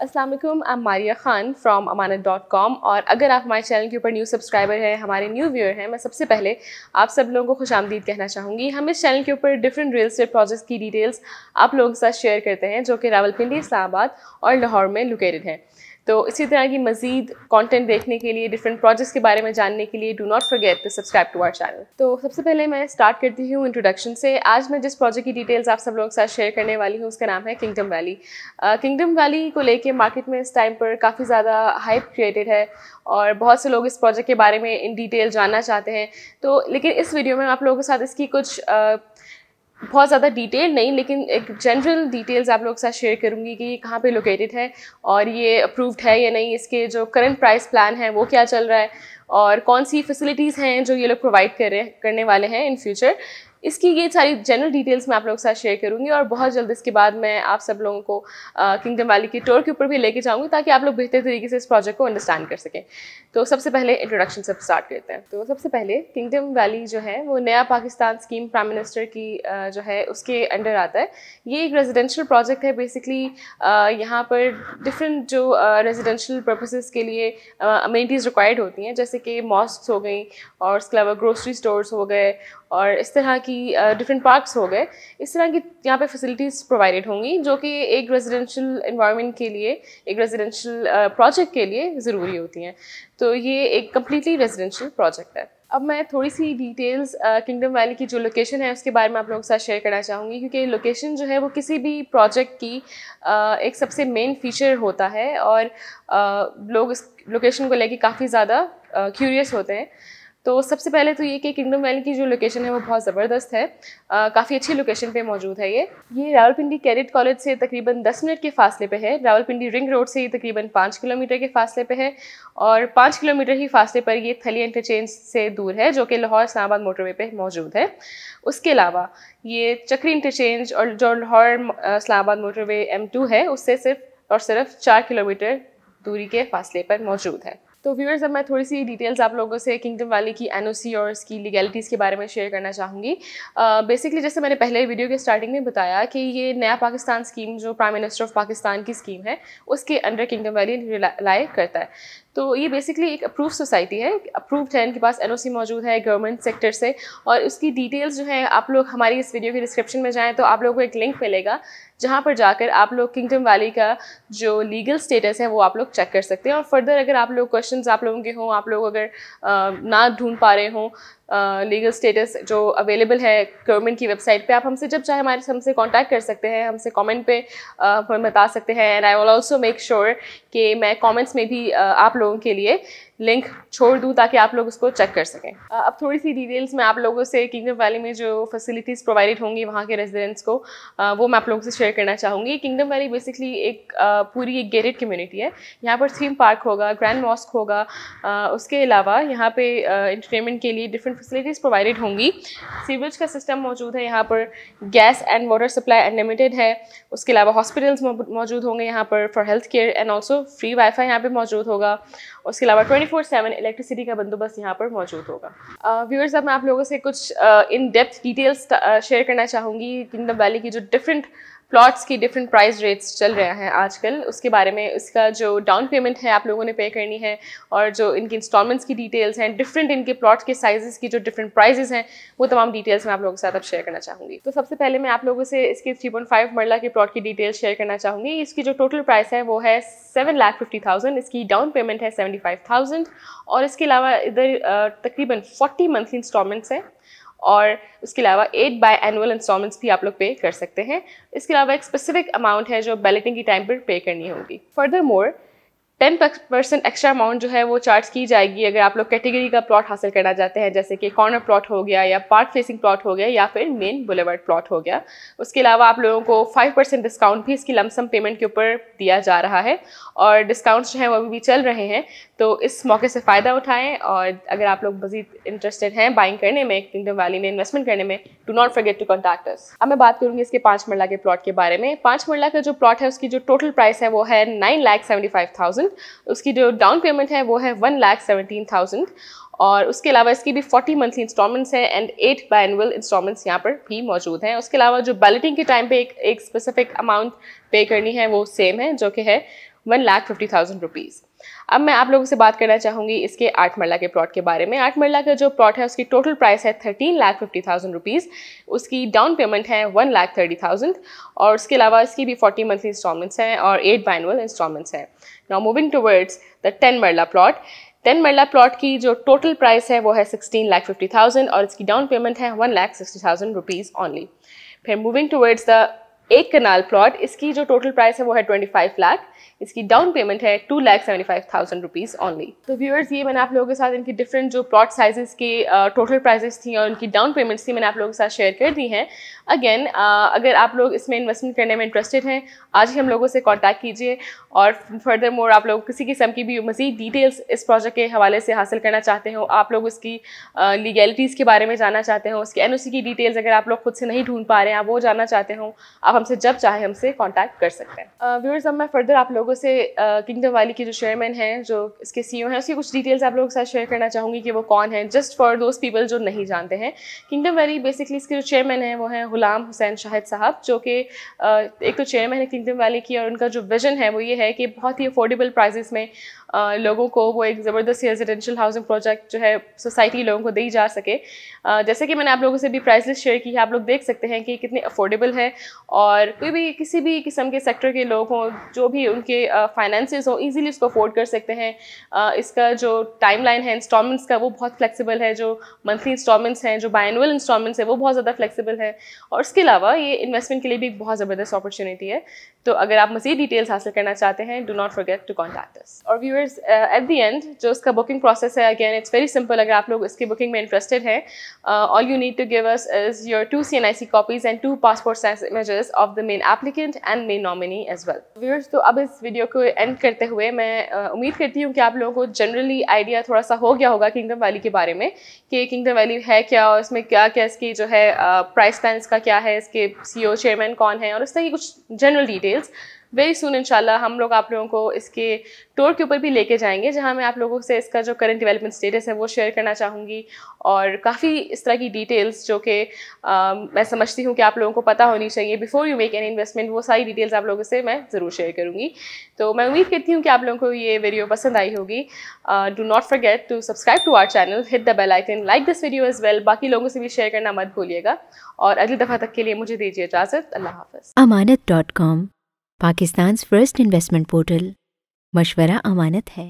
असलम आम Maria Khan from Amanat dot com और अगर आप हमारे चैनल के ऊपर न्यू सब्सक्राइबर हैं हमारे न्यू व्यूअर हैं मैं सबसे पहले आप सब लोगों को खुश आमदीद कहना चाहूँगी हम इस चैनल के ऊपर डिफरेंट रियल स्टेट प्रोजेक्ट्स की डिटेल्स आप लोगों के साथ शेयर करते हैं जो कि रावलपिंडी इस्लाबाद और लाहौर में लोकेटेड हैं तो इसी तरह की मजीद कंटेंट देखने के लिए डिफरेंट प्रोजेक्ट्स के बारे में जानने के लिए do not forget to subscribe to our channel तो सबसे पहले मैं स्टार्ट करती हूँ इंट्रोडक्शन से आज मैं जिस प्रोजेक्ट की डिटेल्स आप सब लोगों के साथ शेयर करने वाली हूँ उसका नाम है किंगडम वैली किंगडम वैली को लेके मार्केट में इस टाइम पर काफ़ी ज़्यादा हाइप क्रिएटेड है और बहुत से लोग इस प्रोजेक्ट के बारे में इन डिटेल जानना चाहते हैं तो लेकिन इस वीडियो में आप लोगों के साथ इसकी कुछ बहुत ज़्यादा डिटेल नहीं लेकिन एक जनरल डिटेल्स आप लोग के साथ शेयर करूँगी कि ये कहाँ पर लोकेटेड है और ये अप्रूव्ड है या नहीं इसके जो करंट प्राइस प्लान है वो क्या चल रहा है और कौन सी फैसिलिटीज़ हैं जो ये लोग प्रोवाइड कर रहे करने वाले हैं इन फ्यूचर इसकी ये सारी जनरल डिटेल्स मैं आप लोगों के साथ शेयर करूंगी और बहुत जल्द इसके बाद मैं आप सब लोगों को किंगडम वैली की टूर के ऊपर भी लेके जाऊंगी ताकि आप लोग बेहतर तरीके से इस प्रोजेक्ट को अंडरस्टैंड कर सकें तो सबसे पहले इंट्रोडक्शन से स्टार्ट करते हैं तो सबसे पहले किंगडम वैली जो है वो नया पाकिस्तान स्कीम प्राइम मिनिस्टर की जो है उसके अंडर आता है ये एक रेजिडेंशल प्रोजेक्ट है बेसिकली यहाँ पर डिफरेंट जो रेजिडेंशल पर्पसेस के लिए अमेनिटीज़ रिक्वायर्ड होती हैं जैसे जैसे कि मॉस्क हो गई और इसके अलावा ग्रोसरी स्टोर्स हो गए और इस तरह की डिफरेंट पार्क्स हो गए इस तरह की यहाँ पे फैसिलिटीज़ प्रोवाइडेड होंगी जो कि एक रेजिडेंशियल इन्वायरमेंट के लिए एक रेजिडेंशियल प्रोजेक्ट के लिए ज़रूरी होती हैं तो ये एक कम्प्लीटली रेजिडेंशियल प्रोजेक्ट है अब मैं थोड़ी सी डिटेल्स किंगडम वैली की जो लोकेशन है उसके बारे में आप लोगों के साथ शेयर करना चाहूँगी क्योंकि लोकेशन जो है वो किसी भी प्रोजेक्ट की uh, एक सबसे मेन फीचर होता है और uh, लोग इस लोकेशन को लेके काफ़ी ज़्यादा क्यूरियस uh, होते हैं तो सबसे पहले तो ये कि किंगडम वैली की जो लोकेशन है वो बहुत ज़बरदस्त है काफ़ी अच्छी लोकेशन पे मौजूद है ये ये रावलपिंडी कैडेट कॉलेज से तकरीबन 10 मिनट के फासले पे है रावलपिंडी रिंग रोड से ये तकरीबन 5 किलोमीटर के फासले पे है और 5 किलोमीटर ही फासले पर ये थली इंटरचेंज से दूर है जो कि लाहौर इस्लामाबाद मोटरवे पर मौजूद है उसके अलावा ये चक्री इंटरचेंज और जो लाहौर इस्लामाबाद मोटरवे एम है उससे सिर्फ और सिर्फ चार किलोमीटर दूरी के फासले पर मौजूद है तो व्यूअर्स अब मैं थोड़ी सी डिटेल्स आप लोगों से किंगडम वैली की एनओसी और इसकी लीगैलिटीज़ के बारे में शेयर करना चाहूँगी बेसिकली uh, जैसे मैंने पहले वीडियो के स्टार्टिंग में बताया कि ये नया पाकिस्तान स्कीम जो प्राइम मिनिस्टर ऑफ पाकिस्तान की स्कीम है उसके अंडर किंगडम वैली रिलाई करता है तो ये बेसिकली एक अप्रूव सोसाइटी है अप्रूव्ड है इनके पास एनओसी मौजूद है गवर्नमेंट सेक्टर से और उसकी डिटेल्स जो है आप लोग हमारी इस वीडियो के डिस्क्रिप्शन में जाएँ तो आप लोगों को एक लिंक मिलेगा जहाँ पर जाकर आप लोग किंगडम वैली का जो लीगल स्टेटस है वो आप लोग चेक कर सकते हैं और फर्दर अगर आप लोग क्वेश्चन आप लोगों के हों आप लोग अगर आ, ना ढूंढ पा रहे हों लीगल स्टेटस जो अवेलेबल है गवर्नमेंट की वेबसाइट पे आप हमसे जब चाहे हमारे हमसे कांटेक्ट कर सकते हैं हमसे कमेंट पे हमें बता सकते हैं and I will also make sure कि मैं कमेंट्स में भी आप लोगों के लिए लिंक छोड़ दूँ ताकि आप लोग उसको चेक कर सकें अब थोड़ी सी डिटेल्स में आप लोगों से किंगडम वैली में जो फैसिलिटीज़ प्रोवाइडेड होंगी वहाँ के रेजिडेंट्स को वो मैं आप लोगों से शेयर करना चाहूँगी किंगडम वैली बेसिकली एक पूरी एक गेटेड कम्युनिटी है यहाँ पर थीम पार्क होगा ग्रैंड मॉस्क होगा उसके अलावा यहाँ पर इंटरटेनमेंट के लिए डिफरेंट फैसिलिटीज़ प्रोवाइडेड होंगी सीवेज का सिस्टम मौजूद है यहाँ पर gas and water supply unlimited है उसके अलावा हॉस्पिटल्स मौजूद होंगे यहाँ पर for health care and also free wifi यहाँ पर मौजूद होगा उसके अलावा ट्वेंटी फोर सेवन इलेक्ट्रिसिटी का बंदोबस्त यहाँ पर मौजूद होगा व्यूअर्स uh, अब मैं आप लोगों से कुछ इन डेप्थ डिटेल्स शेयर करना चाहूँगी किंगडम वैली की जो डिफरेंट प्लॉट्स की डिफरेंट प्राइस रेट्स चल रहे हैं आजकल उसके बारे में उसका जो डाउन पेमेंट है आप लोगों ने पे करनी है और जो इनकी इंस्टॉलमेंट्स की डिटेल्स हैं डिफरेंट इनके प्लॉट के साइजेस की जो डिफरेंट प्राइजेज़ हैं वो तमाम डिटेल्स मैं आप लोगों के साथ अब शेयर करना चाहूँगी तो सबसे पहले मैं आप लोगों से इसके थ्री पॉइंट फाइव मरला के प्लॉट की डिटेल्स शेयर करना चाहूँगी इसकी जो टोटल प्राइस है वो है सेवन लाख फिफ्टी थाउजेंड इसकी डाउन पेमेंट है सेवेंटी फाइव थाउजेंड और इसके अलावा इधर तकरीबन फोर्टी मंथली इंस्टॉलमेंट्स हैं और उसके अलावा एट बाय एनुअल इंस्टॉलमेंट्स भी आप लोग पे कर सकते हैं इसके अलावा एक स्पेसिफिक अमाउंट है जो बैलेटिंग की टाइम पर पे करनी होगी further more ten percent extra amount जो है वो चार्ज की जाएगी अगर आप लोग कैटेगरी का प्लॉट हासिल करना चाहते हैं जैसे कि कॉर्नर प्लॉट हो गया या पार्क फेसिंग प्लॉट हो गया या फिर मेन बुलेवर्ड प्लॉट हो गया उसके अलावा आप लोगों को फाइव परसेंट डिस्काउंट भी इसकी लमसम पेमेंट के ऊपर दिया जा रहा है और डिस्काउंट्स जो हैं वो भी चल रहे हैं तो इस मौके से फ़ायदा उठाएँ और अगर आप लोग मजीद इंटरेस्टेड हैं बाइंग करने में किंगडम वैली में इन्वेस्टमेंट करने में do not forget to contact us अब मैं बात करूँगी इसके पाँच मरला के प्लॉट के बारे में पाँच मरला का जो प्लॉट है उसकी जो टोटल प्राइस है वो है nine lakh seventy five thousand thousand उसकी जो डाउन पेमेंट है वो है वन लाख सेवेंटीन थाउजेंड और उसके अलावा इसकी भी फोर्टी मंथली इंस्टॉलमेंट्स हैं एंड एट बाइनअल इंस्टॉलमेंट्स यहाँ पर भी मौजूद हैं उसके अलावा जो बैलेटिंग के टाइम पे एक एक स्पेसिफिक अमाउंट पे करनी है वो सेम है जो कि है one lakh fifty thousand rupees अब मैं आप लोगों से बात करना चाहूँगी इसके आठ मरला के प्लॉट के बारे में आठ मरला का जो प्लॉट है उसकी टोटल प्राइस है thirteen lakh fifty thousand rupees उसकी डाउन पेमेंट है वन लाख थर्टी थाउजेंड और उसके अलावा इसकी भी फोर्टी मंथली इंस्टॉलमेंट्स हैं और एट बाइनअल इंस्टॉलमेंट्स हैं now moving towards the ten marla plot ten marla plot की जो टोटल प्राइस है वो है सिक्सटीन लाख फिफ्टी थाउजेंड और इसकी डाउन पेमेंट है one lakh sixty thousand rupees only फिर मूविंग टूवर्ड्स द एक कनाल प्लॉट इसकी जो टोटल प्राइस है वो है 25 लाख इसकी डाउन पेमेंट है two lakh seventy five thousand rupees only तो व्यूअर्स ये मैंने आप लोगों के साथ इनकी डिफरेंट जो प्लॉट साइजेस की टोटल uh, प्राइसेस थी और उनकी डाउन पेमेंट्स थी मैंने आप लोगों के साथ शेयर कर दी हैं अगेन uh, अगर आप लोग इसमें इन्वेस्टमेंट करने में इंटरेस्टेड हैं आज ही हम लोगों से कॉन्टैक्ट कीजिए और फर्दर मोर आप लोग किसी किस्म की भी मज़ीद डिटेल्स इस प्रोजेक्ट के हवाले से हासिल करना चाहते हो आप लोग उसकी लीगैलिटीज़ uh, के बारे में जानना चाहते हो उसके एन की डिटेल्स अगर आप लोग खुद से नहीं ढूंढ पा रहे हैं आप वो जानना चाहते हो आप हमसे जब चाहे हमसे कॉन्टैक्ट कर सकते हैं व्यूअर्स अब मैं फर्दर आप लोगों से किंगडम वाली की जो चेयरमैन हैं जो इसके सी e हैं उसकी कुछ डिटेल्स आप लोगों के साथ शेयर करना चाहूँगी कि वो कौन है जस्ट फॉर दोज पीपल जो नहीं जानते हैं किंगडम वैली बेसिकली इसके जो चेयरमैन हैं वो हैं गुलाम हुसैन शाहिद साहब जो कि एक तो चेयरमैन है किंगडम वैली की और उनका जो विजन है वो ये है कि बहुत ही अफोर्डेबल प्राइजेस में लोगों को वो एक ज़बरदस्त रेजिडेंशियल हाउसिंग प्रोजेक्ट जो है सोसाइटी लोगों को दी जा सके जैसे कि मैंने आप लोगों से भी प्राइस लिस्ट शेयर की है आप लोग देख सकते हैं कि कितने अफोर्डेबल है और और कोई भी किसी भी किस्म के सेक्टर के लोग हों जो भी उनके फाइनेंसेस हों इजीली उसको अफोर्ड कर सकते हैं इसका जो टाइम लाइन है इंस्टॉलमेंट्स का वो बहुत फ्लेक्सिबल है जो मंथली इंस्टॉलमेंट्स हैं जो बाइनअल इंस्टॉलमेंट्स है वो बहुत ज़्यादा फ्लेक्सिबल है और इसके अलावा ये इन्वेस्टमेंट के लिए भी बहुत ज़बरदस्त अपॉर्चुनिटी है तो अगर आप मजीद डिटेल्स हासिल करना चाहते हैं do not forget to contact us और व्यूअर्स एट द एंड जो उसका बुकिंग प्रोसेस है अगेन इट्स वेरी सिंपल अगर आप लोग इसकी बुकिंग में इंटरेस्टेड हैं all you need to give us is your two C N I C copies and two passport size images of the main applicant and main nominee as well viewers तो अब इस video को and करते हुए मैं uh, उम्मीद करती हूँ कि आप लोगों को जनरली आइडिया थोड़ा सा हो गया होगा किंगडम वैली के बारे में कि किंगडम वैली है क्या और इसमें क्या क्या इसकी जो है प्राइस uh, प्लान का क्या है इसके सी चेयरमैन e कौन है और इस तरह की कुछ general detail details very soon इनशाला हम लोग आप लोगों को इसके टूर के ऊपर भी लेके जाएंगे जहां मैं आप लोगों से इसका जो करंट डेवलपमेंट स्टेटस है वो शेयर करना चाहूँगी और काफ़ी इस तरह की डिटेल्स जो कि मैं समझती हूँ कि आप लोगों को पता होनी चाहिए before you make an investment वो सारी डिटेल्स आप लोगों से मैं ज़रूर शेयर करूँगी तो मैं उम्मीद करती हूँ कि आप लोगों को ये वीडियो पसंद आई होगी do not forget to subscribe to our channel hit the bell icon like this video as well बाकी लोगों से भी शेयर करना मत भूलिएगा और अगली दफ़ा तक के लिए मुझे दीजिए इजाज़त अल्लाह हाफ़ Amanat dot com Pakistan first investment portal मशवरा अमानत है